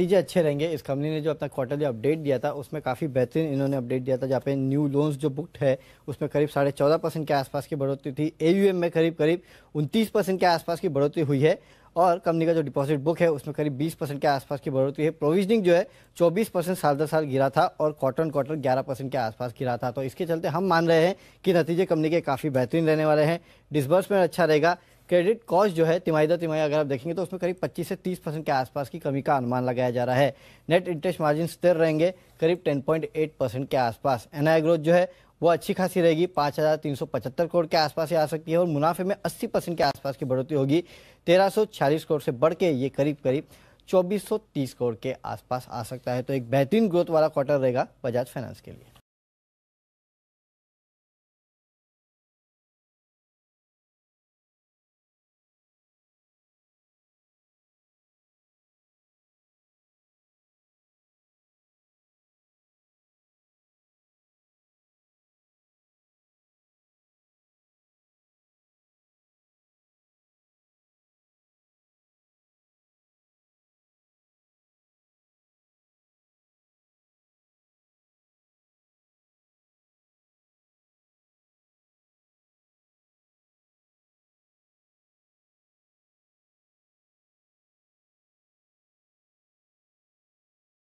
नतीजे अच्छे रहेंगे इस कंपनी ने जो अपना क्वार्टरली अपडेट दिया था उसमें काफ़ी बेहतरीन इन्होंने अपडेट दिया था जहाँ पे न्यू लोन्स जो बुक्ड है उसमें करीब साढ़े चौदह परसेंट के आसपास की बढ़ोतरी थी ए में करीब करीब उनतीस परसेंट के आसपास की बढ़ोतरी हुई है और कंपनी का जो डिपॉजिट बुक है उसमें करीब 20 परसेंट के आसपास की बढ़ोतरी है प्रोविजनिंग जो है 24 परसेंट साल दर साल गिरा था और क्वार्टर क्वार्टर 11 परसेंट के आसपास गिरा था तो इसके चलते हम मान रहे हैं कि नतीजे कंपनी के काफ़ी बेहतरीन रहने वाले हैं डिसबर्समेंट अच्छा रहेगा क्रेडिट कॉस्ट जो है तिमाही दर तिमाही अगर आप देखेंगे तो उसमें करीब 25 से 30 परसेंट के आसपास की कमी का अनुमान लगाया जा रहा है नेट इंटरेस्ट मार्जिन स्थिर रहेंगे करीब 10.8 परसेंट के आसपास एनआई ग्रोथ जो है वो अच्छी खासी रहेगी पाँच हज़ार तीन सौ पचहत्तर करोड़ के आसपास ही आ सकती है और मुनाफे में अस्सी परसेंट के आसपास की बढ़ोतरी होगी तेरह सौ छियालीस करोड़ से बढ़ के ये करीब करीब चौबीस सौ तीस करोड़ के आसपास आ सकता है तो एक बेहतरीन ग्रोथ वाला क्वार्टर रहेगा बजाज फाइनेंस के लिए